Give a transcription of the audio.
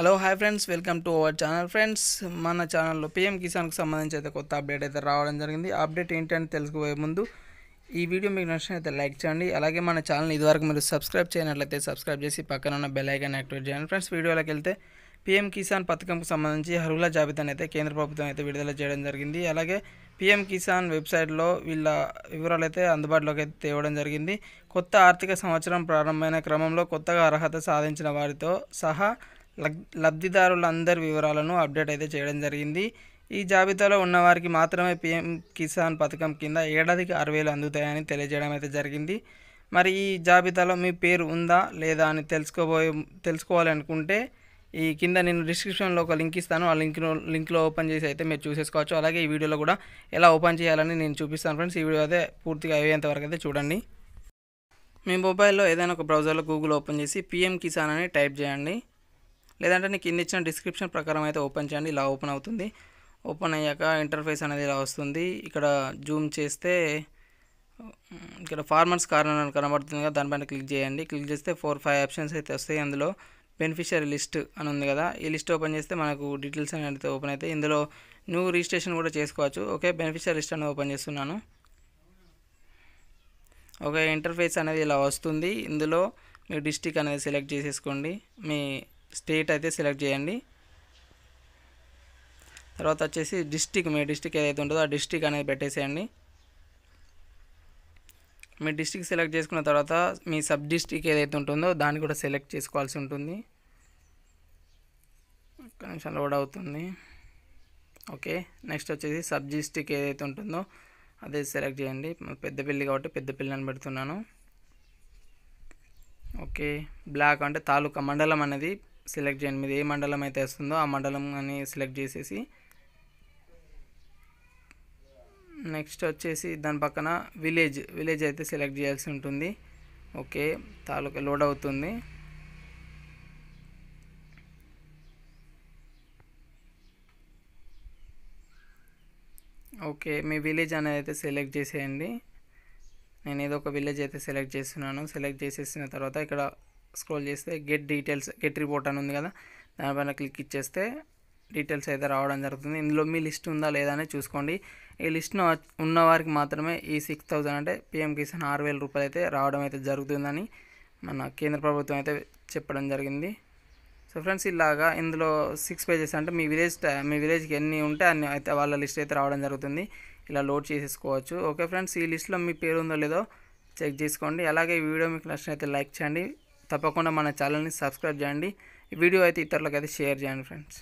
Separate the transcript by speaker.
Speaker 1: hello hi friends welcome to our channel friends మన ఛానల్లో PM కిసాన్కి సంబంధించి అయితే కొత్త అప్డేట్ అయితే రావడం జరిగింది అప్డేట్ ఏంటని తెలుసుకోబోయే ముందు ఈ వీడియో మీకు నచ్చినట్లయితే లైక్ చేయండి అలాగే మన ఛానల్ ఇదివరకు మీరు సబ్స్క్రైబ్ చేయనట్లయితే సబ్స్క్రైబ్ చేసి పక్కన ఉన్న బెల్ యాక్టివేట్ చేయండి ఫ్రెండ్స్ వీడియోలోకి వెళ్తే పీఎం కిసాన్ పథకంకు సంబంధించి అర్హుల జాబితాను అయితే కేంద్ర ప్రభుత్వం అయితే విడుదల చేయడం జరిగింది అలాగే పీఎం కిసాన్ వెబ్సైట్లో వీళ్ళ వివరాలు అయితే అందుబాటులోకి అయితే తేవడం జరిగింది కొత్త ఆర్థిక సంవత్సరం ప్రారంభమైన క్రమంలో కొత్తగా అర్హత సాధించిన వారితో సహా లబ్ధిదారులందరి వివరాలను అప్డేట్ అయితే చేయడం జరిగింది ఈ జాబితాలో ఉన్నవారికి మాత్రమే పిఎం కిసాన్ పథకం కింద ఏడాదికి అరవేలు అందుతాయని తెలియజేయడం అయితే జరిగింది మరి ఈ జాబితాలో మీ పేరు ఉందా లేదా అని తెలుసుకోబోయే తెలుసుకోవాలనుకుంటే ఈ కింద నేను డిస్క్రిప్షన్లో ఒక లింక్ ఇస్తాను ఆ లింక్ లింక్లో ఓపెన్ చేసి అయితే మీరు చూసేసుకోవచ్చు అలాగే ఈ వీడియోలో కూడా ఎలా ఓపెన్ చేయాలని నేను చూపిస్తాను ఫ్రెండ్స్ ఈ వీడియో అయితే పూర్తిగా అయ్యేంత వరకు అయితే చూడండి మీ మొబైల్లో ఏదైనా ఒక బ్రౌజర్లో గూగుల్ ఓపెన్ చేసి పిఎం కిసాన్ అని టైప్ చేయండి లేదంటే నీకు ఇన్ని ఇచ్చిన డిస్క్రిప్షన్ ప్రకారం అయితే ఓపెన్ చేయండి ఇలా ఓపెన్ అవుతుంది ఓపెన్ అయ్యాక ఇంటర్ఫేస్ అనేది ఇలా వస్తుంది ఇక్కడ జూమ్ చేస్తే ఇక్కడ ఫార్మర్స్ కార్నర్ కనబడుతుంది కదా దానిపైన క్లిక్ చేయండి క్లిక్ చేస్తే ఫోర్ ఫైవ్ ఆప్షన్స్ అయితే వస్తాయి అందులో బెనిఫిషియరీ లిస్ట్ అని ఉంది కదా ఈ లిస్ట్ ఓపెన్ చేస్తే మనకు డీటెయిల్స్ అనేది ఓపెన్ అయితే ఇందులో న్యూ రిజిస్ట్రేషన్ కూడా చేసుకోవచ్చు ఓకే బెనిఫిషియరీ లిస్ట్ అనేది ఓపెన్ చేస్తున్నాను ఓకే ఇంటర్ఫేస్ అనేది ఇలా వస్తుంది ఇందులో మీ డిస్టిక్ అనేది సెలెక్ట్ చేసేసుకోండి మీ స్టేట్ అయితే సెలెక్ట్ చేయండి తర్వాత వచ్చేసి డిస్టిక్ మీ డిస్టిక్ ఏదైతే ఉంటుందో ఆ డిస్టిక్ అనేది పెట్టేసేయండి మీ డిస్టిక్ సెలెక్ట్ చేసుకున్న తర్వాత మీ సబ్ డిస్టిక్ ఏదైతే ఉంటుందో దాన్ని కూడా సెలెక్ట్ చేసుకోవాల్సి ఉంటుంది కనీసం లోడ్ అవుతుంది ఓకే నెక్స్ట్ వచ్చేసి సబ్ డిస్టిక్ ఏదైతే ఉంటుందో అదే సెలెక్ట్ చేయండి పెద్దపల్లి కాబట్టి పెద్దపల్లి అని పెడుతున్నాను ఓకే బ్లాక్ అంటే తాలూకా మండలం అనేది సెలెక్ట్ చేయండి మీరు ఏ మండలం అయితే వస్తుందో ఆ మండలం అని సెలెక్ట్ చేసేసి నెక్స్ట్ వచ్చేసి దాని పక్కన విలేజ్ విలేజ్ అయితే సెలెక్ట్ చేయాల్సి ఉంటుంది ఓకే తాలూకా లోడ్ అవుతుంది ఓకే మీ విలేజ్ అనేది అయితే సెలెక్ట్ చేసేయండి నేను ఏదో ఒక విలేజ్ అయితే సెలెక్ట్ చేస్తున్నాను సెలెక్ట్ చేసేసిన తర్వాత ఇక్కడ స్క్రోల్ చేస్తే గెట్ డీటెయిల్స్ గెట్ రిపోర్ట్ అని ఉంది కదా దానిపైన క్లిక్ ఇచ్చేస్తే డీటెయిల్స్ అయితే రావడం జరుగుతుంది ఇందులో మీ లిస్ట్ ఉందా లేదా అని చూసుకోండి ఈ లిస్ట్ ఉన్న వారికి మాత్రమే ఈ సిక్స్ థౌజండ్ అంటే పిఎం కిసాన్ ఆరు వేల రూపాయలు అయితే రావడం అయితే జరుగుతుందని మన కేంద్ర ప్రభుత్వం అయితే చెప్పడం జరిగింది సో ఫ్రెండ్స్ ఇలాగా ఇందులో సిక్స్ పేజెస్ అంటే మీ విలేజ్ మీ విలేజ్కి ఎన్ని ఉంటే అన్ని అయితే వాళ్ళ లిస్ట్ అయితే రావడం జరుగుతుంది ఇలా లోడ్ చేసేసుకోవచ్చు ఓకే ఫ్రెండ్స్ ఈ లిస్ట్లో మీ పేరు ఉందో లేదో చెక్ చేసుకోండి అలాగే ఈ వీడియో మీకు అయితే లైక్ చేయండి తప్పకుండా మన ఛానల్ని సబ్స్క్రైబ్ చేయండి ఈ వీడియో అయితే ఇతరులకు అయితే షేర్ చేయండి ఫ్రెండ్స్